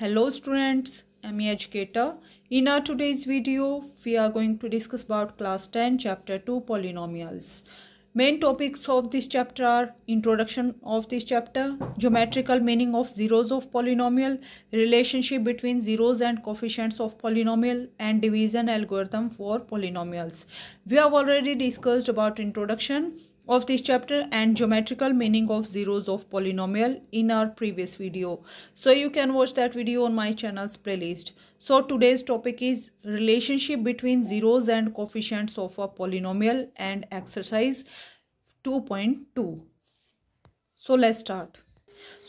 hello students i'm a educator in our today's video we are going to discuss about class 10 chapter 2 polynomials main topics of this chapter are introduction of this chapter geometrical meaning of zeros of polynomial relationship between zeros and coefficients of polynomial and division algorithm for polynomials we have already discussed about introduction of this chapter and geometrical meaning of zeros of polynomial in our previous video. So you can watch that video on my channel's playlist. So today's topic is relationship between zeros and coefficients of a polynomial and exercise 2.2. So let's start.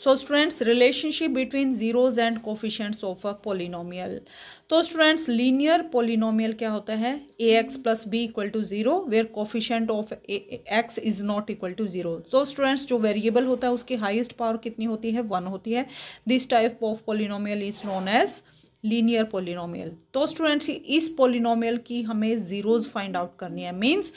So students relationship between zeros and coefficients of a polynomial तो students linear polynomial क्या होता है a x plus b equal to zero where coefficient of x is not equal to zero तो students जो variable होता है उसकी highest power कितनी होती है वन होती है this type of polynomial is known as linear polynomial तो स्टूडेंट्स इस पोलिनोमियल की हमें जीरोज फाइंड आउट करनी है मीन्स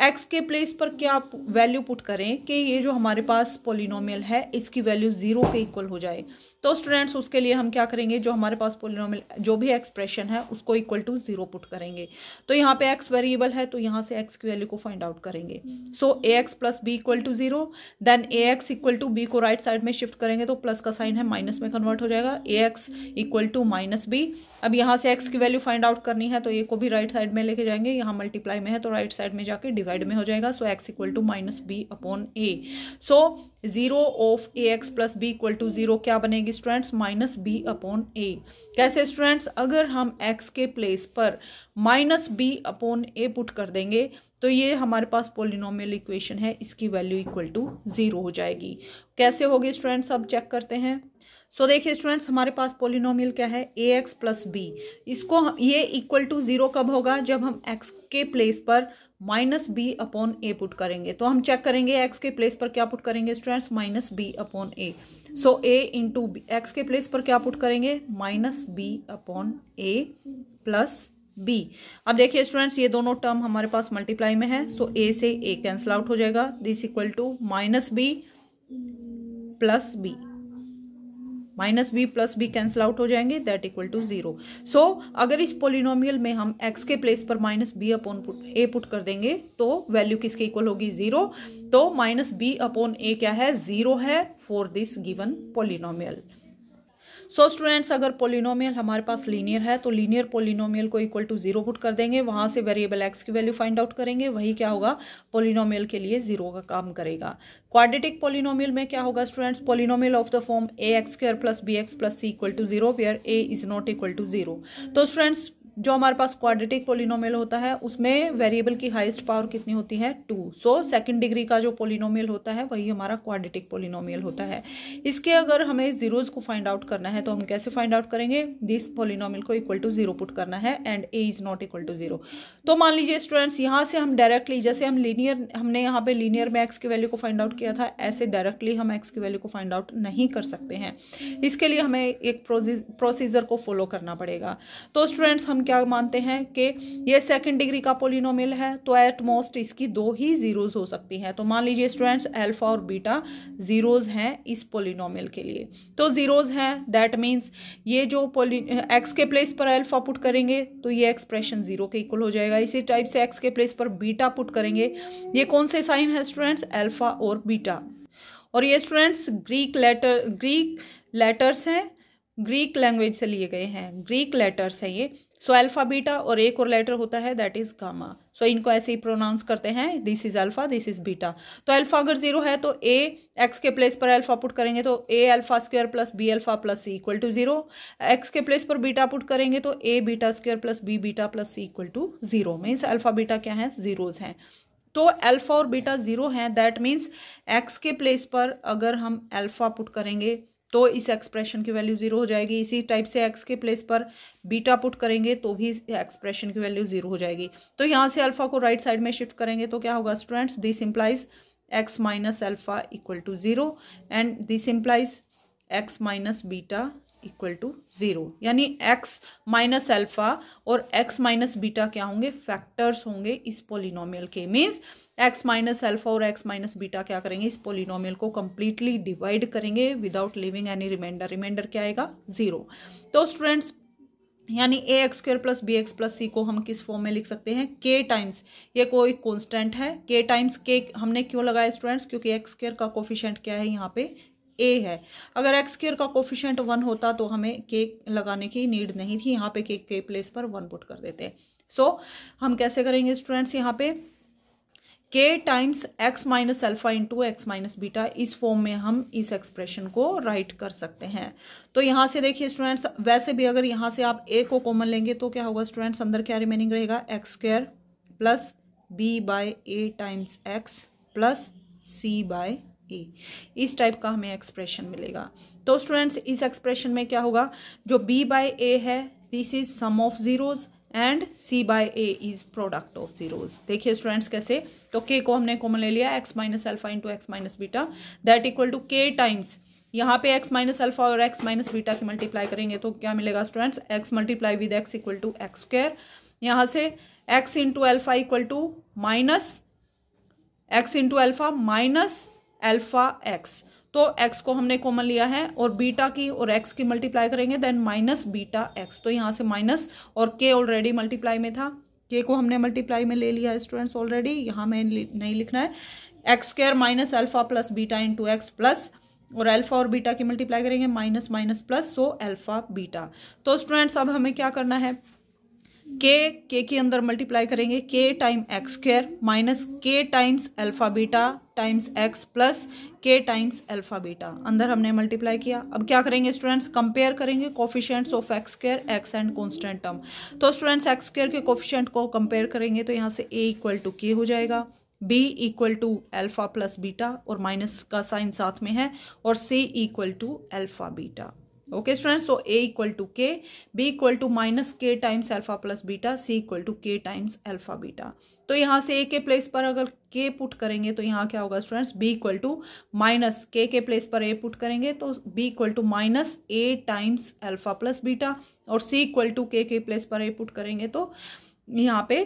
एक्स के प्लेस पर क्या वैल्यू पुट करें कि ये जो हमारे पास पोलिनोमियल है इसकी वैल्यू ज़ीरो के इक्वल हो जाए तो स्टूडेंट्स उसके लिए हम क्या करेंगे जो हमारे पास पोलिनोमियल जो भी एक्सप्रेशन है उसको इक्वल टू ज़ीरो पुट करेंगे तो यहाँ पे एक्स वेरिएबल है तो यहाँ से एक्स की वैल्यू को फाइंड आउट करेंगे so a x plus b equal to zero then a x equal to b को राइट साइड में शिफ्ट करेंगे तो प्लस का साइन है माइनस में कन्वर्ट हो जाएगा a x equal to minus b अब यहाँ से एक्स की वैल्यू फाइंड आउट करनी है तो ए को भी राइट साइड में लेके जाएंगे यहाँ मल्टीप्लाई में है तो राइट साइड में जाके डिवाइड में हो जाएगा so x equal to minus b upon a so zero of a x plus b equal to zero क्या बनेगी students minus b upon a कैसे स्टूडेंट्स अगर हम एक्स के प्लेस पर minus b upon a put कर देंगे तो ये हमारे पास पोलिनोमियल इक्वेशन है इसकी वैल्यू इक्वल टू ज़ीरो हो जाएगी कैसे होगी स्टूडेंट्स अब चेक करते हैं सो देखिए स्टूडेंट्स हमारे पास पोलिनोमियल क्या है ए एक्स प्लस बी इसको ये इक्वल टू ज़ीरो कब होगा जब हम एक्स के प्लेस पर minus b upon a put करेंगे तो हम चेक करेंगे एक्स के प्लेस पर क्या पुट करेंगे students minus b upon a so a into x के प्लेस पर क्या पुट करेंगे minus b upon a plus b अब देखिए स्टूडेंट्स ये दोनों टर्म हमारे पास मल्टीप्लाई में है सो so, ए से ए कैंसिल आउट हो जाएगा this equal to minus b plus b minus b plus b cancel out हो जाएंगे that equal to zero so अगर इस पोलिनोमियल में हम एक्स के प्लेस पर minus b upon a put कर देंगे तो वैल्यू किसके इक्वल होगी जीरो तो माइनस बी अपॉन ए क्या है जीरो है for this given polynomial so so, students अगर पोलिनोमियल हमारे पास लीनियर है तो लीनियर पोलिनोमियल को इक्वल टू जीरो पुट कर देंगे वहाँ से वेरिएबल एक्स की वैल्यू फाइंड आउट करेंगे वही क्या होगा पोलिनोमियल के लिए जीरो का काम करेगा क्वाड्रेटिक पोलिनोमियल में क्या होगा students polynomial of the form a x square plus b x plus c equal to zero where a is not equal to zero तो स्टूडेंट्स जो हमारे पास क्वाड्रेटिक पोलिनोमियल होता है उसमें वेरिएबल की हाइस्ट पावर कितनी होती है टू सो सेकंड डिग्री का जो पोलिनोमियल होता है वही हमारा क्वाड्रेटिक पोलिनोमियल होता है इसके अगर हमें जीरोज को फाइंड आउट करना है तो हम कैसे फाइंड आउट करेंगे दिस पोलिनोमियल को इक्वल टू जीरो पुट करना है and a is not equal to zero तो मान लीजिए स्टूडेंट्स यहाँ से हम डायरेक्टली जैसे हम लीनियर हमने यहाँ पे लीनियर में एक्स की वैल्यू को फाइंड आउट किया था ऐसे डायरेक्टली हम एक्स की वैल्यू को फाइंड आउट नहीं कर सकते हैं इसके लिए हमें एक प्रोसीजर को फॉलो करना पड़ेगा तो स्टूडेंट्स हम क्या मानते हैं कि ये सेकंड डिग्री का पोलिनोमिल है तो एट मोस्ट इसकी दो ही ज़ीरोज़ हो सकती हैं तो मान लीजिए स्टूडेंट्स अल्फा और बीटा ज़ीरोज़ हैं इस पोलिनोमिल के लिए तो ज़ीरोज़ हैं दैट मीन्स ये जो पोली एक्स के प्लेस पर अल्फा पुट करेंगे तो ये एक्सप्रेशन ज़ीरो के इक्वल हो जाएगा इसी टाइप से एक्स के प्लेस पर बीटा पुट करेंगे ये कौन से साइन है स्टूडेंट्स एल्फ़ा और बीटा और ये students Greek letter Greek letters हैं ग्रीक लैंग्वेज से लिए गए हैं ग्रीक लेटर्स हैं ये सो अल्फा बीटा और एक और लेटर होता है दैट इज गामा सो इनको ऐसे ही प्रोनाउंस करते हैं this is alpha this is beta तो अल्फा अगर जीरो है तो ए एक्स के प्लेस पर अल्फा पुट करेंगे तो a alpha square plus b alpha plus c equal to zero x के प्लेस पर बीटा पुट करेंगे तो a beta square plus b beta plus c equal to zero means alpha beta क्या है zeros हैं तो अल्फा और beta zero हैं दैट मीन्स एक्स के प्लेस पर अगर हम अल्फा पुट करेंगे तो इस एक्सप्रेशन की वैल्यू ज़ीरो हो जाएगी इसी टाइप से एक्स के प्लेस पर बीटा पुट करेंगे तो भी एक्सप्रेशन की वैल्यू ज़ीरो हो जाएगी तो यहाँ से अल्फ़ा को राइट right साइड में शिफ्ट करेंगे तो क्या होगा students this implies x minus alpha equal to zero and this implies x minus beta equal to zero यानी एक्स माइनस अल्फ़ा और एक्स माइनस बीटा क्या होंगे फैक्टर्स होंगे इस पोलिनोमियल के मीन्स एक्स माइनस एल्फा और एक्स माइनस बीटा क्या करेंगे इस पोलिनोमियल को कम्प्लीटली डिवाइड करेंगे without leaving any remainder remainder क्या आएगा जीरो तो स्टूडेंट्स यानी a x square plus b x plus c को हम किस फॉर्म में लिख सकते हैं के टाइम्स ये कोई कॉन्स्टेंट है के टाइम्स के हमने क्यों लगाया स्टूडेंट्स क्योंकि एक्स स्क्र का कोफिशेंट क्या है यहाँ पे ए है अगर एक्स केयर का कोफिशेंट वन होता तो हमें के लगाने की नीड नहीं थी यहाँ पे के के प्लेस पर वन पुट कर देते सो so, हम कैसे करेंगे स्टूडेंट्स यहाँ पे k times x minus alpha into x minus beta इस फॉर्म में हम इस एक्सप्रेशन को राइट कर सकते हैं तो यहाँ से देखिए स्टूडेंट्स वैसे भी अगर यहाँ से आप ए को कॉमन लेंगे तो क्या होगा स्टूडेंट्स अंदर क्या रिमेनिंग रहेगा x square plus b by a times x plus c by a इस टाइप का हमें एक्सप्रेशन मिलेगा तो स्टूडेंट्स इस एक्सप्रेशन में क्या होगा जो बी बाय ए है this is sum of zeros and c by a is product of zeros देखिए स्टूडेंट्स कैसे तो के को हमने कॉमन ले लिया x minus alpha into x minus beta that equal to k times यहाँ पे एक्स माइनस अल्फा और एक्स माइनस बीटा की मल्टीप्लाई करेंगे तो क्या मिलेगा students x multiply with x equal to x square यहाँ से x into alpha equal to minus x into alpha minus alpha x तो x को हमने कॉमन लिया है और बीटा की और x की मल्टीप्लाई करेंगे देन माइनस बीटा एक्स तो यहाँ से माइनस और k ऑलरेडी मल्टीप्लाई में था k को हमने मल्टीप्लाई में ले लिया है स्टूडेंट्स ऑलरेडी यहाँ में नहीं लिखना है x square minus alpha plus beta into x plus और अल्फा और बीटा की मल्टीप्लाई करेंगे minus minus plus so alpha beta तो स्टूडेंट्स अब हमें क्या करना है के के के अंदर मल्टीप्लाई करेंगे k time x square minus k times alpha beta times x plus k times alpha beta अंदर हमने मल्टीप्लाई किया अब क्या करेंगे स्टूडेंट्स कंपेयर करेंगे coefficients of x square x and constant term तो स्टूडेंट्स एक्स स्क्र के कॉफिशेंट को कंपेयर करेंगे तो यहाँ से ए इक्वल टू के हो जाएगा b equal to alpha plus beta और माइनस का साइन साथ में है और c equal to alpha beta okay students so a equal to k b equal to minus k times alpha plus beta c equal to k times alpha beta तो यहाँ से ए के प्लेस पर अगर के पुट करेंगे तो यहाँ क्या होगा students b equal to minus k के प्लेस पर ए पुट करेंगे तो b equal to minus a times alpha plus beta और सी इक्वल टू के के प्लेस पर ए पुट करेंगे तो यहाँ पे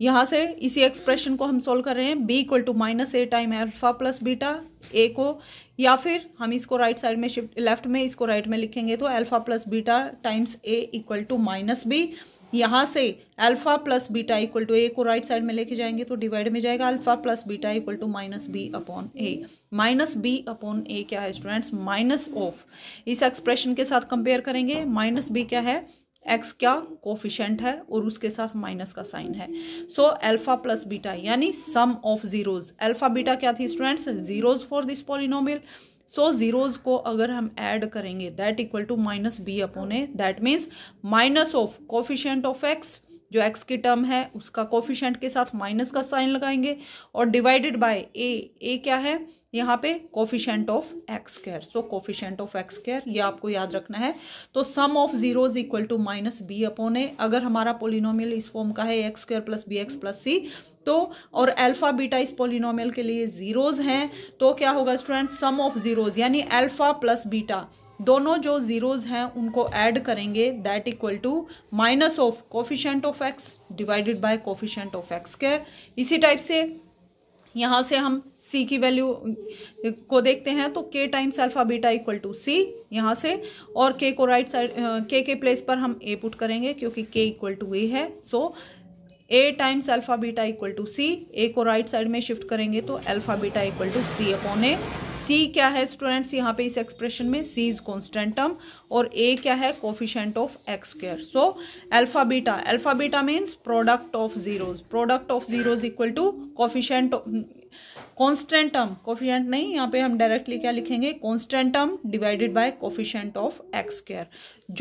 यहाँ से इसी एक्सप्रेशन को हम सोल्व कर रहे हैं b equal to minus a time alpha plus beta a को या फिर हम इसको राइट साइड में शिफ्ट लेफ्ट में इसको राइट में लिखेंगे तो alpha plus beta times a equal to minus b यहाँ से alpha plus beta equal to a को राइट साइड में लेके जाएंगे तो डिवाइड में जाएगा alpha plus beta equal to minus b upon a minus b upon a क्या है स्टूडेंट्स माइनस ऑफ इस एक्सप्रेशन के साथ कंपेयर करेंगे माइनस बी क्या है एक्स क्या कोफिशेंट है और उसके साथ माइनस का साइन है सो अल्फा प्लस बीटा यानी sum of zeros alpha beta क्या थी students zeros for this polynomial so zeros को अगर हम ऐड करेंगे that equal to minus b upon a that means minus of coefficient of x जो x की term है उसका कोफिशेंट के साथ माइनस का साइन लगाएंगे और डिवाइडेड बाय ए ए क्या है यहाँ पे coefficient of x square so coefficient of x square ये आपको याद रखना है तो sum of zero is equal to minus b upon a अगर हमारा पोलिनोमियल इस फॉर्म का है x square plus b x plus c तो और अल्फा बीटा इस पोलिनोमियल के लिए जीरोज हैं तो क्या होगा स्टूडेंट सम ऑफ जीरोज यानी अल्फा प्लस बीटा दोनों जो ज़ीरोज़ हैं उनको ऐड करेंगे that equal to minus of coefficient of x divided by coefficient of x के इसी टाइप से यहाँ से हम सी की वैल्यू को देखते हैं तो के times alpha beta equal to c यहाँ से और के को राइट साइड के के प्लेस पर हम ए पुट करेंगे क्योंकि के इक्वल टू ए है so a times alpha beta equal to c a को राइट साइड में शिफ्ट करेंगे तो alpha beta equal to c upon a c क्या है स्टूडेंट्स यहाँ पे इस एक्सप्रेशन में सी इज कॉन्स्टेंटम और ए क्या है coefficient of x square so alpha beta alpha beta means product of zeros product of zeros equal to constant constant term coefficient नहीं यहाँ पे हम डायरेक्टली क्या लिखेंगे constant term divided by coefficient of x square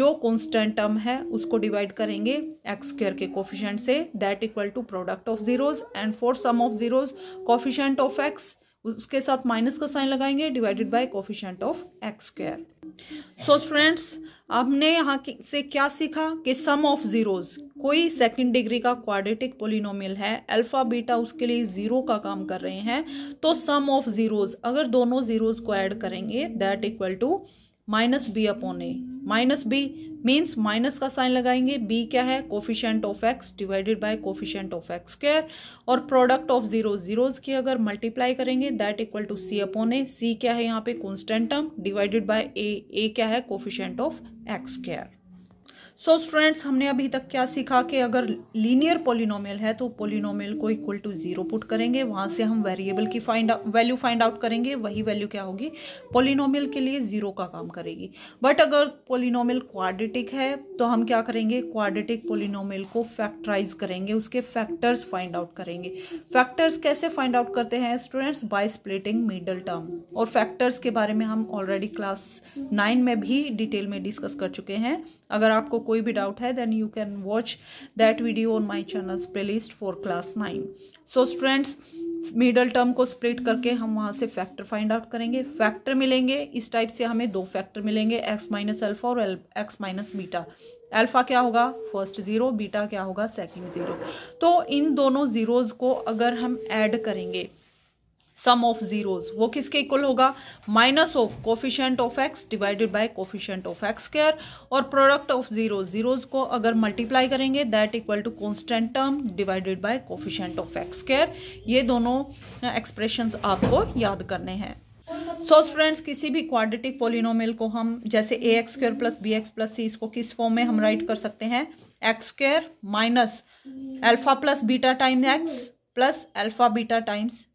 जो टर्म है उसको डिवाइड करेंगे एक्स स्क्र के कोफिशेंट से that equal to product of zeros and for sum of zeros coefficient of x उसके साथ माइनस का साइन लगाएंगे divided by coefficient of x square so friends हमने यहाँ से क्या सीखा कि सम ऑफ ज़ीरोज़ कोई सेकंड डिग्री का क्वाड्रेटिक पोलिनोमियल है अल्फ़ा बीटा उसके लिए ज़ीरो का काम कर रहे हैं तो सम ऑफ ज़ीरोज़ अगर दोनों ज़ीरोज़ को ऐड करेंगे that equal to minus b upon a minus b means minus का साइन लगाएंगे बी क्या है coefficient of x divided by coefficient of x square और प्रोडक्ट ऑफ जीरो जीरोज की अगर मल्टीप्लाई करेंगे that equal to c upon a c क्या है यहाँ पे constant term divided by a a क्या है coefficient of x square so so, students हमने अभी तक क्या सीखा कि अगर लीनियर पोलिनोमियल है तो पोलिनोमियल को इक्वल टू जीरो पुट करेंगे वहाँ से हम वेरिएबल की फाइंड वैल्यू फाइंड आउट करेंगे वही वैल्यू क्या होगी पोलिनोमियल के लिए जीरो का काम करेगी बट अगर पोलिनोमियल क्वाड्रेटिक है तो हम क्या करेंगे क्वाड्रेटिक पोलिनोमियल को फैक्टराइज करेंगे उसके फैक्टर्स फाइंड आउट करेंगे फैक्टर्स कैसे फाइंड आउट करते हैं students by splitting middle term और फैक्टर्स के बारे में हम ऑलरेडी क्लास नाइन में भी डिटेल में डिस्कस कर चुके हैं अगर आपको कोई भी डाउट है then you can watch that video on my channel playlist for class nine so students middle term को स्प्लिट करके हम वहाँ से फैक्टर फाइंड आउट करेंगे फैक्टर मिलेंगे इस टाइप से हमें दो फैक्टर मिलेंगे एक्स माइनस अल्फा और एक्स माइनस बीटा अल्फा क्या होगा फर्स्ट ज़ीरो बीटा क्या होगा सेकंड ज़ीरो तो इन दोनों ज़ीरोज़ को अगर हम ऐड करेंगे सम ऑफ जीरोज वो किसके इक्वल होगा minus of coefficient of x divided by coefficient of x square और प्रोडक्ट ऑफ जीरो जीरोज को अगर मल्टीप्लाई करेंगे that equal to constant term divided by coefficient of x square ये दोनों expression आपको याद करने हैं सो so फ्रेंड्स किसी भी क्वाड्रेटिक पोलिनोमियल को हम जैसे a x square plus b x plus c इसको किस फॉर्म में हम राइट कर सकते हैं x square minus alpha plus beta times x plus alpha beta times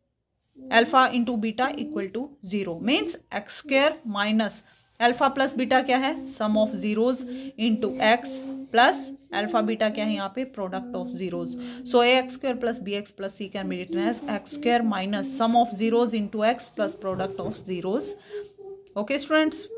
alpha into beta equal to zero means x square minus alpha plus beta क्या है sum of zeros into x plus alpha beta क्या है यहाँ पे product of zeros so a x square plus b x plus c can be return as x square minus sum of zeros into x plus product of zeros okay students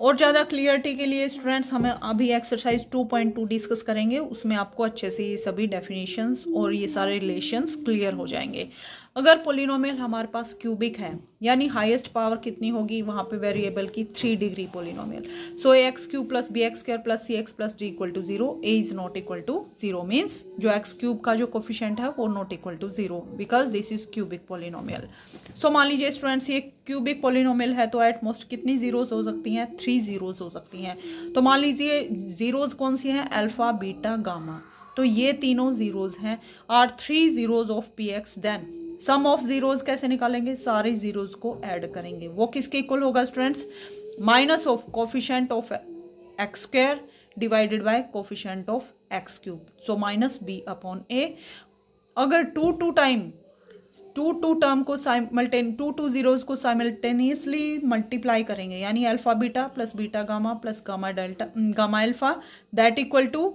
और ज़्यादा clarity के लिए students हमें अभी exercise 2.2 discuss करेंगे उसमें आपको अच्छे से ये सभी डेफिनेशंस और ये सारे रिलेशंस क्लियर हो जाएंगे अगर पोलिनोमियल हमारे पास क्यूबिक है यानी हाईएस्ट पावर कितनी होगी वहाँ पे वेरिएबल की three degree polynomial so a x cube plus b x square plus c x plus d equal to zero a is not equal to zero means जो x cube का जो coefficient है वो not equal to zero because this is cubic polynomial so मान लीजिए students ये cubic polynomial है तो एटमोस्ट कितनी जीरोज हो सकती हैं थ्री जीरोज हो सकती हैं तो मान लीजिए जीरोज कौन सी हैं अल्फा बीटा गामा तो ये तीनों जीरोज हैं are three zeros of p x then sum of zeros कैसे निकालेंगे सारे जीरोज को ऐड करेंगे वो किसके इक्वल होगा students minus of coefficient of x square divided by coefficient of x cube so minus b upon a अगर two two time two two term को साइमल्टेन टू टू जीरोज को साइमल्टेनियसली मल्टीप्लाई करेंगे यानी alpha beta plus beta gamma plus gamma delta gamma alpha that equal to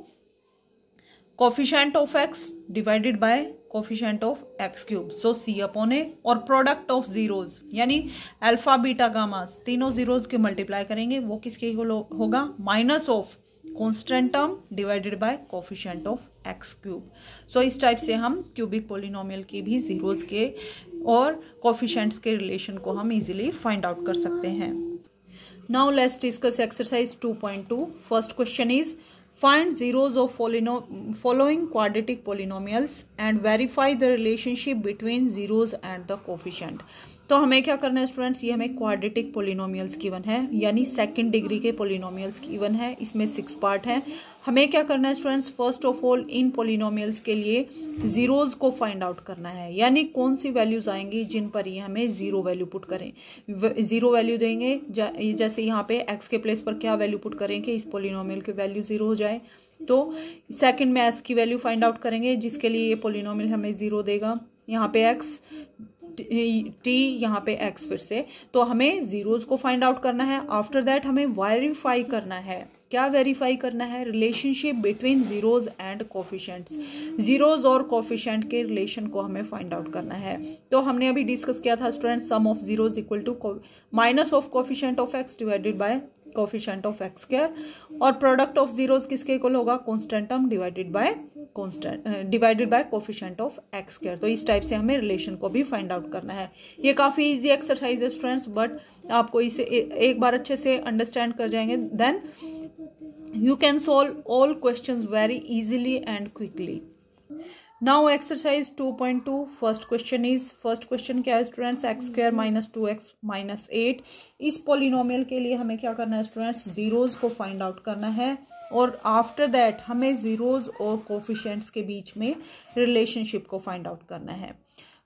coefficient of x divided by coefficient of x cube so c upon a और product of zeros यानी alpha beta gamma तीनों zeros के multiply करेंगे वो किसके होगा minus of constant term divided by coefficient of x cube so इस type से हम क्यूबिक पोलिनोमियल के भी जीरोज के और कोफिशेंट्स के रिलेशन को हम इजीली फाइंड आउट कर सकते हैं now let's discuss exercise 2.2 first question is Find zeros of following quadratic polynomials and verify the relationship between zeros and the coefficient. तो हमें क्या करना है स्टूडेंट्स ये हमें क्वाड्रेटिक पोलिनोमियल्स गिवन है यानी सेकंड डिग्री के पोलिनोमियल्स गिवन है इसमें सिक्स पार्ट है हमें क्या करना है स्टूडेंट्स फर्स्ट ऑफ ऑल इन पोलिनोमियल्स के लिए ज़ीरोज़ को फाइंड आउट करना है यानी कौन सी वैल्यूज़ आएंगी जिन पर ये हमें ज़ीरो वैल्यू पुट करें ज़ीरो वैल्यू देंगे जैसे यहाँ पे एक्स के प्लेस पर क्या वैल्यू पुट करें कि इस पोलिनोमियल की वैल्यू ज़ीरो हो जाए तो सेकेंड में एस की वैल्यू फाइंड आउट करेंगे जिसके लिए ये पोलिनोमियल हमें ज़ीरो देगा यहाँ पे एक्स टी यहाँ पे एक्स फिर से तो हमें ज़ीरोज़ को फाइंड आउट करना है आफ्टर दैट हमें वेरीफाई करना है क्या वेरीफाई करना है relationship between zeros and coefficients zeros और कॉफिशेंट के रिलेशन को हमें फाइंड आउट करना है तो हमने अभी डिस्कस किया था student sum of zeros equal to minus of coefficient of x divided by coefficient of x square और प्रोडक्ट ऑफ जीरोज किसके इक्वल होगा constant term divided by constant divided by coefficient of x square तो इस type से हमें relation को भी find out करना है ये काफ़ी इजी एक्सरसाइज है फ्रेंड्स बट आपको इसे ए, एक बार अच्छे से अंडरस्टैंड कर जाएंगे then you can solve all question very easily and quickly now exercise two point two first question is first question क्या है students x square minus two x minus eight इस पोलिनोमियल के लिए हमें क्या करना है स्टूडेंट्स जीरोज को फाइंड आउट करना है और आफ्टर दैट हमें जीरोज और कोफिशेंट्स के बीच में रिलेशनशिप को फाइंड आउट करना है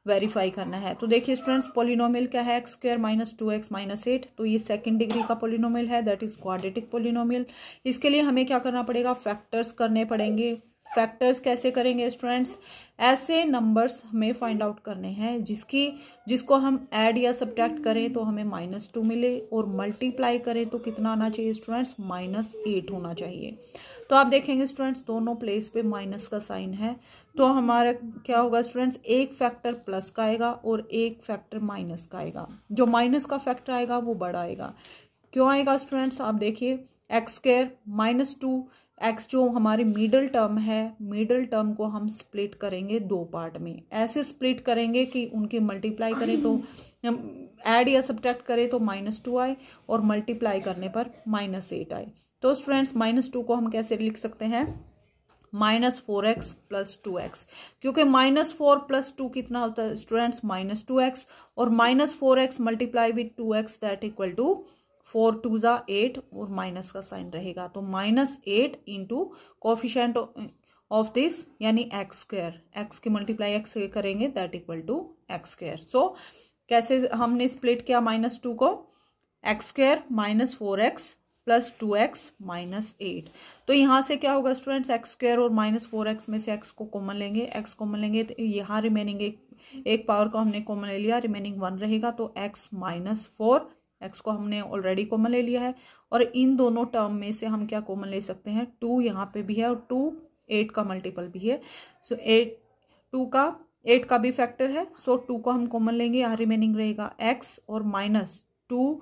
वेरीफाई करना है तो देखिए स्टूडेंट्स पोलिनोमियल क्या है x square minus two x minus eight तो ये सेकंड डिग्री का पोलिनोमियल है दैट इज क्वाडेटिक पोलिनोमियल इसके लिए हमें क्या करना पड़ेगा फैक्टर्स करने पड़ेंगे फैक्टर्स कैसे करेंगे स्टूडेंट्स ऐसे नंबर्स हमें फाइंड आउट करने हैं जिसकी जिसको हम ऐड या सब्ट्रैक्ट करें तो हमें माइनस टू मिले और मल्टीप्लाई करें तो कितना आना चाहिए स्टूडेंट्स माइनस एट होना चाहिए तो आप देखेंगे स्टूडेंट्स दोनों प्लेस पे माइनस का साइन है तो हमारा क्या होगा स्टूडेंट्स एक फैक्टर प्लस का आएगा और एक फैक्टर माइनस का आएगा जो माइनस का फैक्टर आएगा वो बड़ा आएगा क्यों आएगा स्टूडेंट्स आप देखिए x square minus two x जो हमारे मिडल टर्म है मिडल टर्म को हम स्प्लिट करेंगे दो पार्ट में ऐसे स्प्लिट करेंगे कि उनके मल्टीप्लाई करें तो ऐड या सब्ट्रैक्ट करें तो माइनस टू आए और मल्टीप्लाई करने पर माइनस एट आए तो स्टूडेंट्स माइनस टू को हम कैसे लिख सकते हैं minus four x plus two x क्योंकि माइनस फोर प्लस टू कितना होता है स्टूडेंट्स माइनस टू एक्स और minus four x multiply with two x that equal to four two ज़ा एट और माइनस का साइन रहेगा तो minus eight into coefficient of this यानी एक्स स्क्र एक्स की मल्टीप्लाई एक्स करेंगे that equal to x square so कैसे हमने स्प्लिट किया माइनस टू को x square minus four x plus two x minus eight तो यहाँ से क्या होगा स्टूडेंट्स एक्स स्क्वायर और माइनस फोर एक्स में से एक्स को कॉमन लेंगे एक्स कॉमन लेंगे तो यहाँ रिमेनिंग एक एक पावर को हमने कॉमन ले लिया रिमेनिंग वन रहेगा तो एक्स माइनस फोर एक्स को हमने ऑलरेडी कॉमन ले लिया है और इन दोनों टर्म में से हम क्या कॉमन ले सकते हैं टू यहाँ पे भी है और टू एट का मल्टीपल भी है सो एट टू का एट का भी फैक्टर है सो so, टू को हम कॉमन लेंगे यहाँ रिमेनिंग रहेगा एक्स और minus two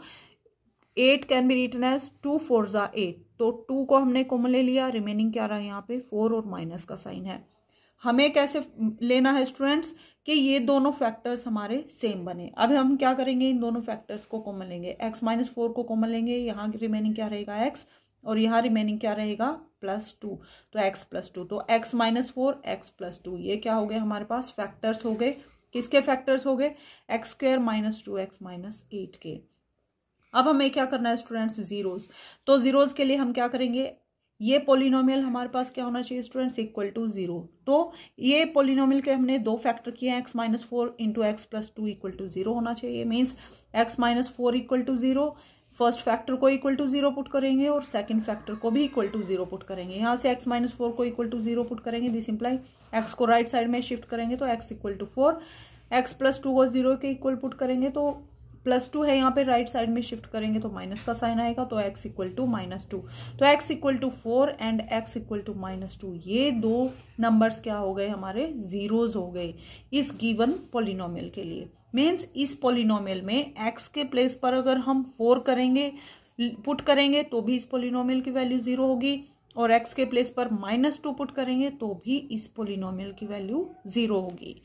eight can be written as two four ज़ा एट तो टू को हमने कॉमन ले लिया रिमेनिंग क्या रहा है यहाँ पे फोर और माइनस का साइन है हमें कैसे लेना है स्टूडेंट्स कि ये दोनों फैक्टर्स हमारे सेम बने अब हम क्या करेंगे इन दोनों फैक्टर्स को कॉमन लेंगे एक्स माइनस फोर को कॉमन लेंगे यहाँ रिमेनिंग क्या रहेगा एक्स और यहाँ रिमेनिंग क्या रहेगा प्लस टू तो एक्स प्लस टू तो x minus four x plus two ये क्या हो गए हमारे पास फैक्टर्स हो गए किसके फैक्टर्स हो गए x square minus two x minus eight के अब हमें क्या करना है स्टूडेंट्स जीरोज तो जीरोज के लिए हम क्या करेंगे ये पोलिनोमियल हमारे पास क्या होना चाहिए स्टूडेंट्स इक्वल टू जीरो तो ये पोलिनोमियल के हमने दो फैक्टर किए हैं x minus four into x plus two equal to zero होना चाहिए means x minus four equal to zero first factor को इक्वल टू जीरो पुट करेंगे और सेकंड फैक्टर को भी इक्वल टू जीरो पुट करेंगे यहाँ से एक्स माइनस फोर को इक्वल टू जीरो पुट करेंगे दिस इंप्लाई एक्स को राइट right साइड में शिफ्ट करेंगे तो x equal to four x plus two को जीरो के इक्वल पुट करेंगे तो प्लस टू है यहाँ पे राइट साइड में शिफ्ट करेंगे तो माइनस का साइन आएगा तो x equal to minus two तो x equal to four and x equal to minus two ये दो नंबर्स क्या हो गए हमारे जीरोज हो गए इस गिवन पोलिनोमियल के लिए मीन्स इस पोलिनोमियल में एक्स के प्लेस पर अगर हम फोर करेंगे पुट करेंगे तो भी इस पोलिनोमियल की वैल्यू जीरो होगी और एक्स के प्लेस पर माइनस टू पुट करेंगे तो भी इस पोलिनोमियल की वैल्यू जीरो होगी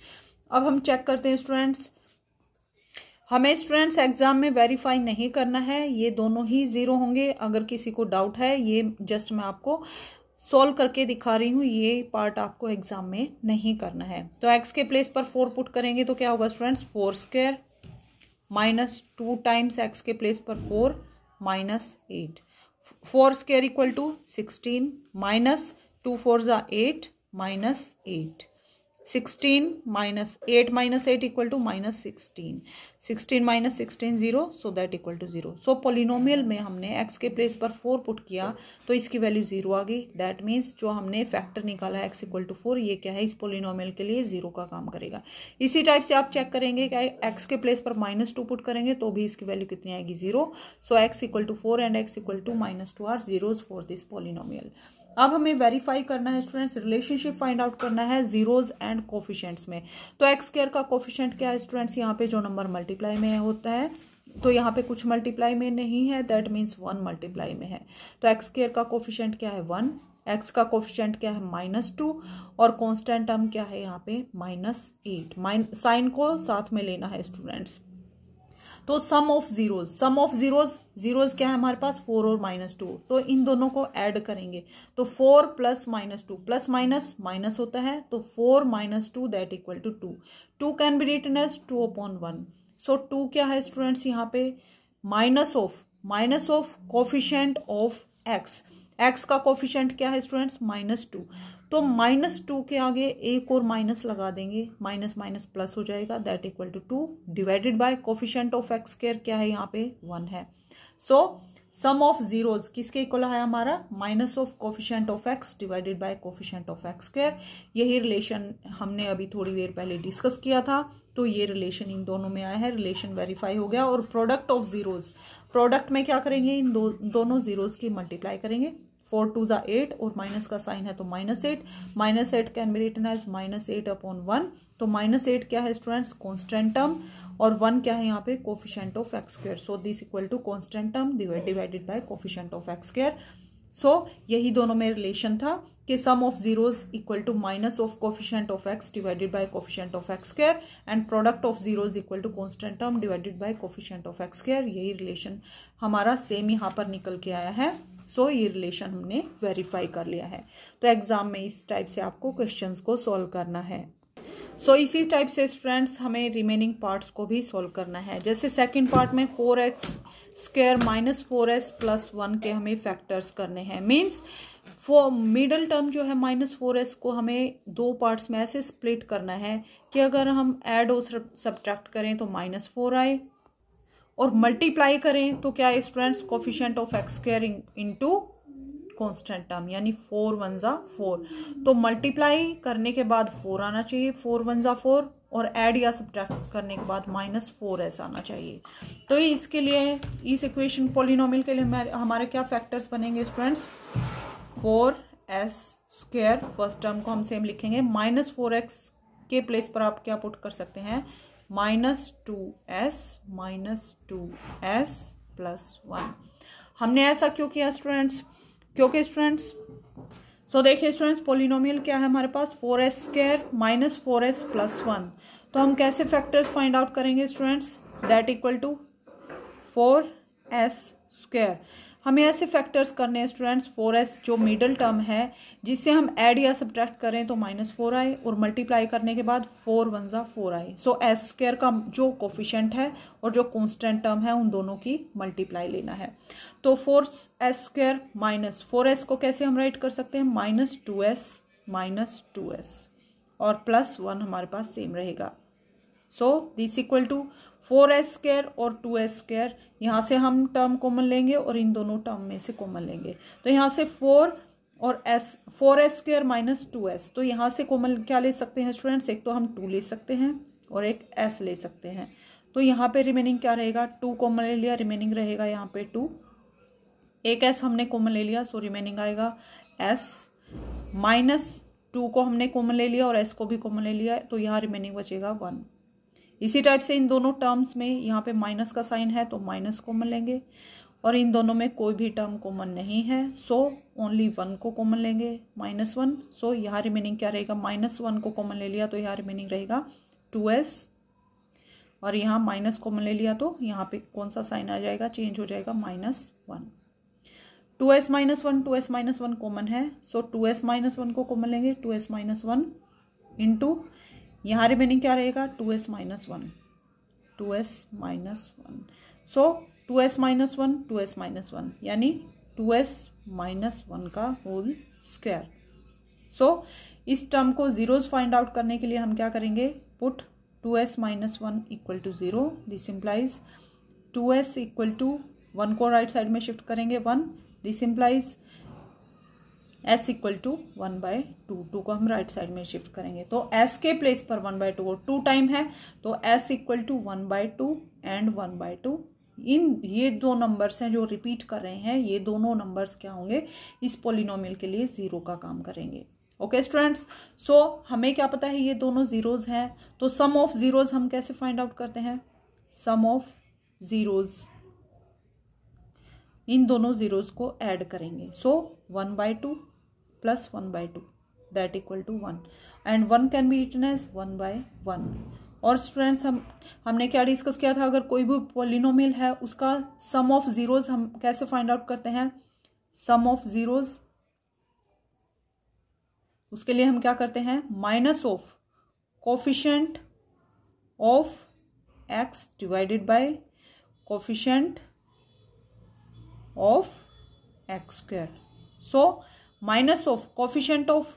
अब हम चेक करते हैं स्टूडेंट्स हमें स्टूडेंट्स एग्ज़ाम में वेरीफाई नहीं करना है ये दोनों ही ज़ीरो होंगे अगर किसी को डाउट है ये जस्ट मैं आपको सॉल्व करके दिखा रही हूँ ये पार्ट आपको एग्ज़ाम में नहीं करना है तो एक्स के प्लेस पर फोर पुट करेंगे तो क्या होगा students four square minus two times x के प्लेस पर four minus eight four square equal to sixteen minus two four ज़ा eight minus eight sixteen minus eight minus eight equal to minus sixteen sixteen minus sixteen zero so that equal to zero so polynomial में हमने x के place पर four put किया तो इसकी value zero आ गई that means जो हमने फैक्टर निकाला एक्स इक्वल टू फोर ये क्या है इस पोलिनोमियल के लिए जीरो का काम करेगा इसी टाइप से आप चेक करेंगे क्या एक्स के प्लेस पर माइनस टू पुट करेंगे तो भी इसकी वैल्यू कितनी आएगी zero so x equal to four and x equal to minus two are zeros for this polynomial अब हमें वेरीफाई करना है स्टूडेंट्स रिलेशनशिप फाइंड आउट करना है जीरोज एंड कोफिशेंट्स में तो एक्स केयर का कोफिशेंट क्या है स्टूडेंट्स यहाँ पे जो नंबर मल्टीप्लाई में होता है तो यहाँ पे कुछ मल्टीप्लाई में नहीं है दैट मीन्स वन मल्टीप्लाई में है तो एक्स केयर का कोफिशेंट क्या है वन एक्स का कोफिशियंट क्या है माइनस टू और कॉन्स्टेंट टर्म क्या है यहाँ पे माइनस एट माइन साइन को साथ में लेना है स्टूडेंट्स तो sum of zeros sum of zeros zeros क्या है हमारे पास फोर और माइनस टू तो इन दोनों को ऐड करेंगे तो four plus minus two plus minus minus होता है तो four minus two that equal to two two can be written as two upon one so two क्या है स्टूडेंट्स यहाँ पे minus of minus of coefficient of x x का coefficient क्या है स्टूडेंट्स माइनस टू तो माइनस टू के आगे एक और माइनस लगा देंगे माइनस माइनस प्लस हो जाएगा that equal to two divided by coefficient of x square क्या है यहाँ पे वन है सो सम ऑफ जीरोज किसके इक्वल है हमारा minus of coefficient of x divided by coefficient of x square यही रिलेशन हमने अभी थोड़ी देर पहले डिस्कस किया था तो ये रिलेशन इन दोनों में आया है रिलेशन वेरीफाई हो गया और प्रोडक्ट ऑफ जीरोज प्रोडक्ट में क्या करेंगे इन दो, दोनों जीरोज की मल्टीप्लाई करेंगे फोर टू ज़ा एट और माइनस का साइन है तो minus eight minus eight can be return as minus eight upon one तो माइनस एट क्या है स्टूडेंट्स कॉन्स्टेंट टर्म और वन क्या है यहाँ पे coefficient of x square so this equal to constant term divided by coefficient of x square so यही दोनों में रिलेशन था कि sum of zeros equal to minus of coefficient of x divided by coefficient of x square and product of zeros equal to constant term divided by coefficient of x square यही relation हमारा same यहाँ पर निकल के आया है सो ये relation हमने वेरीफाई कर लिया है तो एग्जाम में इस टाइप से आपको क्वेश्चन को सॉल्व करना है सो so, इसी टाइप से स्टूडेंट्स हमें रिमेनिंग पार्ट्स को भी सॉल्व करना है जैसे सेकंड पार्ट में four x square minus four x plus one के हमें फैक्टर्स करने हैं मीन्स फोर मिडल टर्म जो है माइनस फोर एक्स को हमें दो पार्ट्स में ऐसे स्प्लिट करना है कि अगर हम ऐड और सब्ट्रैक्ट करें तो माइनस फोर आए और मल्टीप्लाई करें तो क्या है students coefficient of x square into constant term यानी फोर वन ज़ा फोर तो मल्टीप्लाई करने के बाद फोर आना चाहिए फोर वन ज़ा फोर और ऐड या सब्ट्रैक्ट करने के बाद माइनस फोर ऐसा आना चाहिए तो इसके लिए इस इक्वेशन पोलिनोमियल के लिए हमारे क्या फैक्टर्स बनेंगे students four s square first term को हम सेम लिखेंगे माइनस फोर एक्स के प्लेस पर आप क्या पुट कर सकते हैं minus two s minus two s plus one हमने ऐसा क्यों किया स्टूडेंट्स क्योंकि स्टूडेंट्स सो देखिए स्टूडेंट्स पोलिनोमियल क्या है हमारे पास four s square minus four s plus one तो हम कैसे फैक्टर्स फाइंड आउट करेंगे students that equal to four s square हमें ऐसे फैक्टर्स करने हैं स्टूडेंट्स फोर एस जो मिडल टर्म है जिससे हम ऐड या सब्ट्रैक्ट करें तो माइनस फोर आए और मल्टीप्लाई करने के बाद फोर वन ज़ा फोर आए सो एस स्क्र का जो कोफिशेंट है और जो कॉन्स्टेंट टर्म है उन दोनों की मल्टीप्लाई लेना है तो four s square minus four s को कैसे हम राइट कर सकते हैं minus two s minus two s और प्लस वन हमारे पास सेम रहेगा so this equal to four s square और टू एस स्केयर यहाँ से हम टर्म कॉमन लेंगे और इन दोनों टर्म में से कॉमन लेंगे तो यहाँ से फोर और s four s square minus two s तो यहाँ से कॉमन क्या ले सकते हैं स्टूडेंट्स एक तो हम टू ले सकते हैं और एक एस ले सकते हैं तो यहाँ पे रिमेनिंग क्या रहेगा टू कॉमन ले लिया रिमेनिंग रहेगा यहाँ पे टू एक एस हमने कॉमन ले लिया सो रिमेनिंग आएगा एस माइनस टू को हमने कॉमन ले लिया और एस को भी कॉमन ले लिया तो यहाँ रिमेनिंग बचेगा वन इसी टाइप से इन दोनों टर्म्स में यहाँ पे माइनस का साइन है तो माइनस कॉमन लेंगे और इन दोनों में कोई भी टर्म कॉमन नहीं है सो ओनली वन को कॉमन लेंगे माइनस वन सो यहाँ रिमेनिंग क्या रहेगा माइनस वन को कॉमन ले लिया तो यहाँ रिमेनिंग रहेगा टू एस और यहाँ माइनस कॉमन ले लिया तो यहाँ पे कौन सा साइन आ जाएगा चेंज हो जाएगा minus one two s minus one two s minus one common है so two s minus one को कॉमन लेंगे two s minus one into यहाँ रिमेनिंग क्या रहेगा two s minus one two s minus one so two s minus one two s minus one यानी two s minus one का whole square so इस term को zeros find out करने के लिए हम क्या करेंगे put two s minus one equal to zero this implies two s equal to one को राइट साइड में शिफ्ट करेंगे one this implies s equal to one by two two को हम राइट साइड में शिफ्ट करेंगे तो S के place पर वन बाय टू और टू टाइम है तो s equal to one by two and one by two इन ये दो नंबर्स हैं जो रिपीट कर रहे हैं ये दोनों नंबर्स क्या होंगे इस पोलिनोमियल के लिए ज़ीरो का काम करेंगे ओके स्टूडेंट्स सो हमें क्या पता है ये दोनों ज़ीरोज़ हैं तो सम ऑफ ज़ीरोज़ हम कैसे फाइंड आउट करते हैं सम ऑफ ज़ीरोज़ इन दोनों ज़ीरोज़ को ऐड करेंगे so one by two plus 1 by 2 that equal to 1 and 1 can be written as 1 by 1 और स्टूडेंट्स हम हमने क्या डिस्कस किया था अगर कोई भी पोलिनोमिल है उसका सम ऑफ जीरोज हम कैसे फाइंड आउट करते हैं सम ऑफ जीरोज उसके लिए हम क्या करते हैं minus of coefficient of x divided by coefficient of x square so minus of coefficient of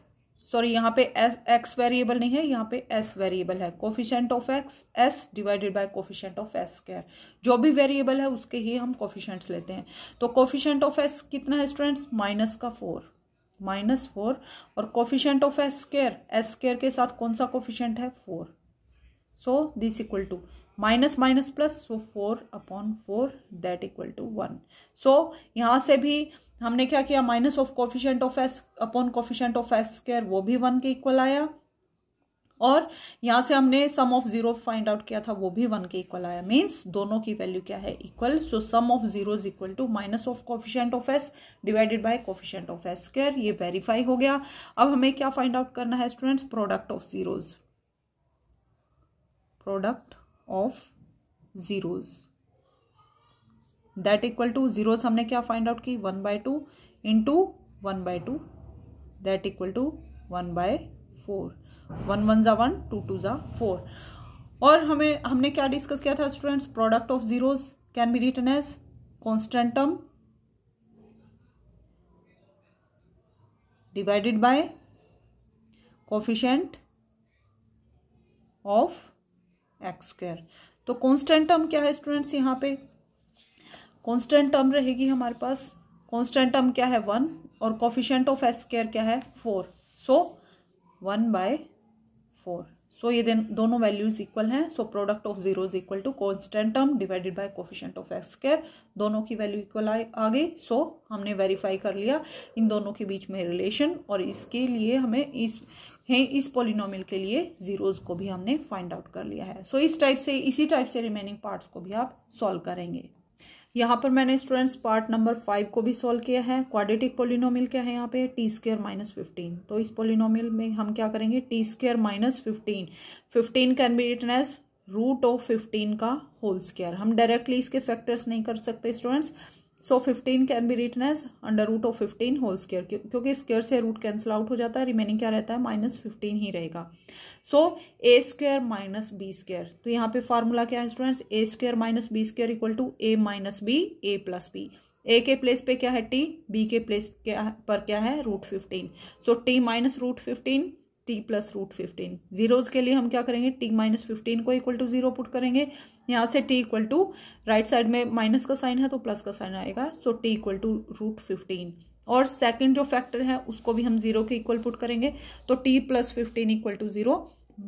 sorry यहाँ पे एस एक्स वेरिएबल नहीं है यहाँ पे एस वेरिएबल है coefficient of x s divided by coefficient of s square जो भी variable है उसके ही हम कॉफिशेंट्स लेते हैं तो कॉफिशेंट ऑफ एस कितना है स्टूडेंट्स माइनस का फोर माइनस फोर और coefficient of s square s square के साथ कौन सा कॉफिशेंट है four so this equal to minus minus plus वो four upon four that equal to one so यहाँ से भी हमने क्या किया minus of coefficient of s upon coefficient of s square वो भी वन के इक्वल आया और यहाँ से हमने sum of zero find out किया था वो भी वन के इक्वल आया मीन्स दोनों की वैल्यू क्या है equal so sum of zero is equal to minus of coefficient of s divided by coefficient of s square ये वेरीफाई हो गया अब हमें क्या फाइंड आउट करना है students product of zeros product of zeros that equal to zeros हमने क्या फाइंड आउट की one by two into one by two that equal to one by four one one ज़ा वन टू टू ज़ा four और हमें हमने क्या discuss किया था students product of zeros can be written as constant term divided by coefficient of x square तो constant term क्या है स्टूडेंट्स यहाँ पे कॉन्स्टेंट टर्म रहेगी हमारे पास कॉन्स्टेंट टर्म क्या है वन और कॉफिशेंट ऑफ एक्स स्क्वायर क्या है four so one by four so ये दोनों वैल्यूज इक्वल हैं so product of zero is equal to constant term divided by coefficient of x square दोनों की वैल्यू इक्वल आ गई सो so, हमने वेरीफाई कर लिया इन दोनों के बीच में रिलेशन और इसके लिए हमें इस हैं इस पोलिनोमियल के लिए जीरोज को भी हमने फाइंड आउट कर लिया है सो so, इस टाइप से इसी टाइप से रिमेनिंग पार्ट्स को भी आप सॉल्व करेंगे यहाँ पर मैंने स्टूडेंट्स पार्ट नंबर फाइव को भी सॉल्व किया है क्वाड्रेटिक पोलिनोमियल क्या है यहाँ पे टी स्केयर माइनस फिफ्टीन तो इस पोलिनोमियल में हम क्या करेंगे t square minus fifteen fifteen can be written as root of fifteen का होल स्केयर हम डायरेक्टली इसके फैक्टर्स नहीं कर सकते students so fifteen can be written as under root of fifteen whole square क्योंकि स्केयर से रूट कैंसिल आउट हो जाता है रिमेनिंग क्या रहता है माइनस फिफ्टीन ही रहेगा so a square minus b square तो यहाँ पे फार्मूला क्या है students a square minus b square equal to a minus b a plus b a के प्लेस पे क्या है टी बी के प्लेस क्या पर क्या है root fifteen so t minus root fifteen t plus root fifteen zeros के लिए हम क्या करेंगे टी माइनस फिफ्टीन को इक्वल टू जीरो पुट करेंगे यहाँ से t equal to right side में माइनस का साइन है तो प्लस का साइन आएगा so t equal to root fifteen और सेकंड जो फैक्टर है उसको भी हम जीरो के इक्वल पुट करेंगे तो t plus fifteen equal to zero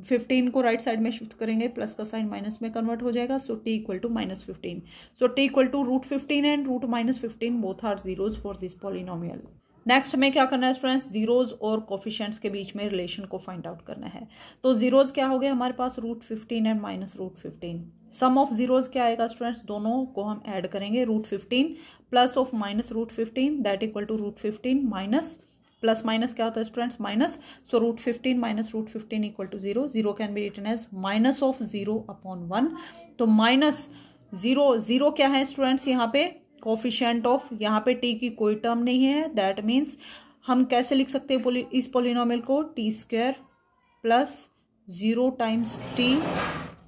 fifteen को राइट right साइड में शिफ्ट करेंगे प्लस का साइन माइनस में कन्वर्ट हो जाएगा so t equal to minus fifteen so t equal to root fifteen and root minus fifteen both are zeros for this polynomial next हमें क्या करना है स्टूडेंट्स जीरोज और कोफिशेंट्स के बीच में रिलेशन को फाइंड आउट करना है तो जीरोज क्या हो गए हमारे पास root fifteen and minus root fifteen sum of zeros क्या आएगा स्टूडेंट्स दोनों को हम ऐड करेंगे root fifteen plus of minus root fifteen that equal to root fifteen minus plus minus क्या होता है students minus so root fifteen minus root fifteen equal to zero zero can be return as minus of zero upon one तो minus zero zero क्या है students यहाँ पे coefficient of यहाँ पे टी की कोई टर्म नहीं है दैट मीन्स हम कैसे लिख सकते हैं इस पोलिनोमल को t square plus zero times t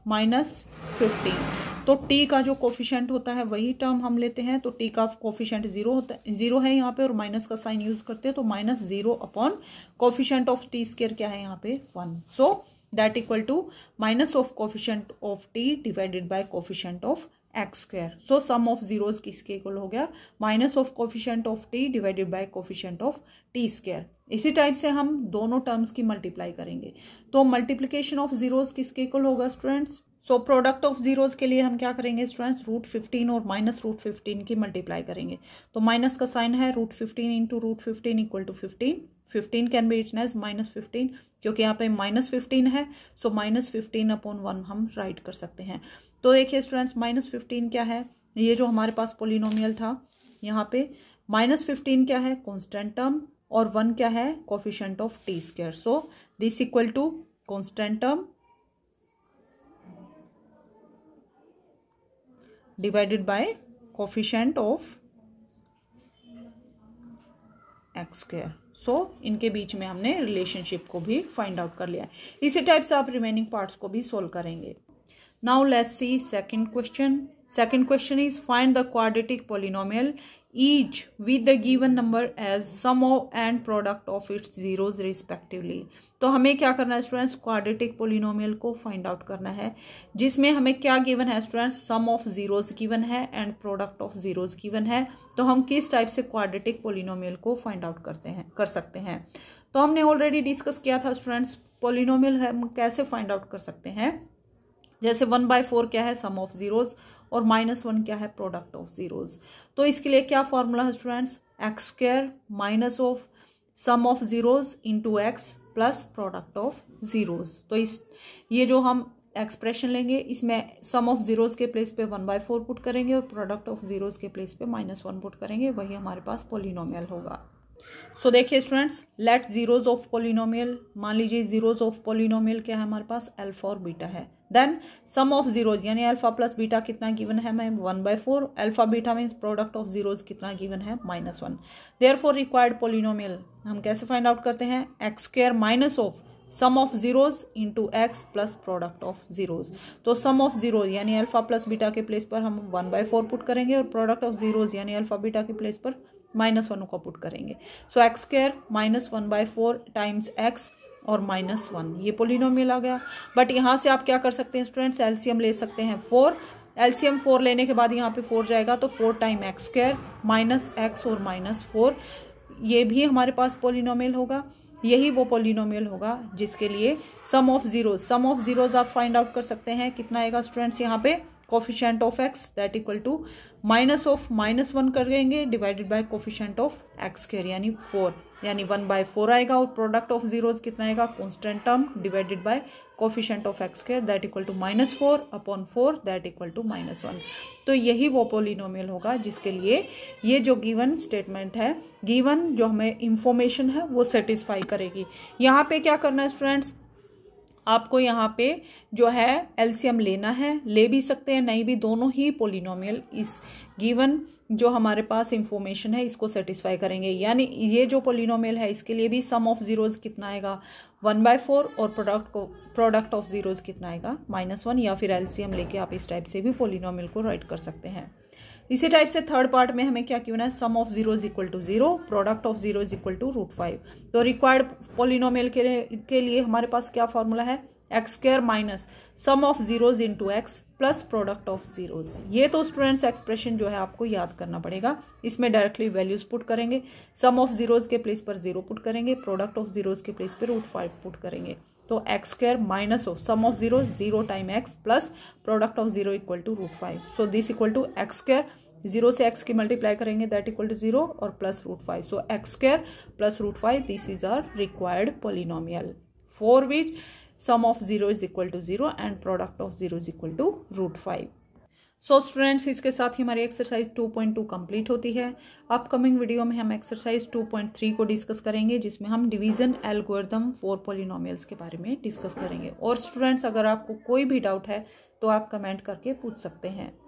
minus fifteen तो टी का जो कोफिशेंट होता है वही टर्म हम लेते हैं तो टी का कोफिशेंट जीरो होता है जीरो है यहाँ पे और माइनस का साइन यूज करते हैं तो minus zero upon coefficient of t square क्या है यहाँ पे one so that equal to minus of coefficient of t divided by coefficient of x square so sum of zeros किसके इक्वल हो गया minus of coefficient of t divided by coefficient of t square इसी type से हम दोनों terms की multiply करेंगे तो मल्टीप्लीकेशन ऑफ जीरोज किसके इक्वल होगा students so product of zeros के लिए हम क्या करेंगे स्टूडेंट्स रूट फिफ्टीन और माइनस रूट फिफ्टीन की मल्टीप्लाई करेंगे तो माइनस का साइन है root fifteen into root fifteen equal to fifteen fifteen can be written as minus fifteen क्योंकि यहाँ पे माइनस फिफ्टीन है so minus fifteen upon one हम राइट कर सकते हैं तो देखिए स्टूडेंट्स माइनस फिफ्टीन क्या है ये जो हमारे पास पोलिनोमियल था यहाँ पे माइनस फिफ्टीन क्या है कॉन्स्टेंट टर्म और वन क्या है coefficient of t square so this equal to constant term divided by coefficient of x square सो इनके बीच में हमने रिलेशनशिप को भी फाइंड आउट कर लिया इसी टाइप से आप रिमेनिंग पार्ट्स को भी सोल्व करेंगे now let's see second question second question is find the quadratic polynomial each with the given number as sum of and product of its zeros respectively तो हमें क्या करना है स्टूडेंट्स क्वाड्रेटिक पोलिनोमियल को find out करना है जिसमें हमें क्या गिवन है students sum of zeros given है and product of zeros given है तो हम किस टाइप से क्वाड्रेटिक पोलिनोमियल को फाइंड आउट करते हैं कर सकते हैं तो हमने ऑलरेडी डिस्कस किया था स्टूडेंट्स पोलिनोमियल हम कैसे फाइंड आउट कर सकते हैं जैसे वन बाय फोर क्या है सम ऑफ ज़ीरोज़ और माइनस वन क्या है प्रोडक्ट ऑफ ज़ीरोज़ तो इसके लिए क्या फॉर्मूला है students x square minus of sum of zeros into x plus product of zeros तो इस ये जो हम एक्सप्रेशन लेंगे इसमें सम ऑफ ज़ीरोज़ के प्लेस पे वन बाई फोर पुट करेंगे और प्रोडक्ट ऑफ ज़ीरोज़ के प्लेस पे माइनस वन पुट करेंगे वही हमारे पास पोलिनोमियल होगा सो देखिए students let zeros of polynomial मान लीजिए ज़ीरोज़ ऑफ पोलिनोमियल क्या है हमारे पास एल्फा और बीटा है देन सम ऑफ जीरोज यानी अल्फा प्लस बीटा कितना गिवन है ma'am one by four alpha beta means product of zeros कितना गिवन है minus one therefore required polynomial हम कैसे फाइंड आउट करते हैं x square minus of sum of zeros into x plus product of zeros तो sum of zeros यानी alpha plus beta के place पर हम वन बाई फोर पुट करेंगे और प्रोडक्ट ऑफ जीरोज यानी अल्फा बीटा के प्लेस पर माइनस वन को पुट करेंगे so x square minus one by four times x और माइनस वन ये पोलिनोमियल आ गया बट यहाँ से आप क्या कर सकते हैं स्टूडेंट्स एल्सियम ले सकते हैं फोर एल्सियम फोर लेने के बाद यहाँ पे फोर जाएगा तो four time x square minus x और माइनस फोर ये भी हमारे पास पोलिनोमियल होगा यही वो पोलिनोमियल होगा जिसके लिए sum of zero sum of zeros आप फाइंड आउट कर सकते हैं कितना आएगा स्टूडेंट्स यहाँ पे coefficient of x that equal to minus of minus one कर देंगे divided by coefficient of x square यानी फोर यानी वन बाई फोर आएगा और प्रोडक्ट ऑफ जीरोज कितना आएगा constant term divided by coefficient of x square that equal to minus four upon four that equal to minus one तो यही वो polynomial होगा जिसके लिए ये जो गिवन स्टेटमेंट है गिवन जो हमें इंफॉर्मेशन है वो सेटिस्फाई करेगी यहाँ पे क्या करना है स्टूडेंट्स आपको यहाँ पे जो है एल्शियम लेना है ले भी सकते हैं नहीं भी दोनों ही पोलिनोमियल इस गिवन जो हमारे पास इंफॉर्मेशन है इसको सेटिस्फाई करेंगे यानी ये जो पोलिनोमियल है इसके लिए भी सम ऑफ ज़ीरोज़ कितना आएगा वन बाय फोर और प्रोडक्ट को प्रोडक्ट ऑफ ज़ीरोज़ कितना आएगा माइनस वन या फिर एल्शियम लेके आप इस टाइप से भी पोलिनोमियल को राइट कर सकते हैं इसी टाइप से थर्ड पार्ट में हमें क्या क्यों है sum of zero is equal to zero product of zero is equal to root five तो रिक्वायर्ड पोलिनोमेल के, के लिए हमारे पास क्या फॉर्मूला है x square minus sum of zeros into x plus product of zeros ये तो स्टूडेंट्स एक्सप्रेशन जो है आपको याद करना पड़ेगा इसमें डायरेक्टली वैल्यूज पुट करेंगे सम ऑफ जीरोज के प्लेस पर जीरो पुट करेंगे प्रोडक्ट ऑफ जीरोज के प्लेस पर रूट फाइव पुट करेंगे तो x square minus of sum of zero zero time x plus product of zero equal to root five so this equal to x square zero से x की multiply करेंगे that equal to zero और plus root five so x square plus root five this is are required polynomial for which sum of zero is equal to zero and product of zero is equal to root five so so students इसके साथ ही हमारी exercise 2.2 complete होती है upcoming video में हम exercise 2.3 को discuss करेंगे जिसमें हम डिवीजन एल्गोरिदम फॉर पोलिनोमियल्स के बारे में डिस्कस करेंगे और स्टूडेंट्स अगर आपको कोई भी डाउट है तो आप कमेंट करके पूछ सकते हैं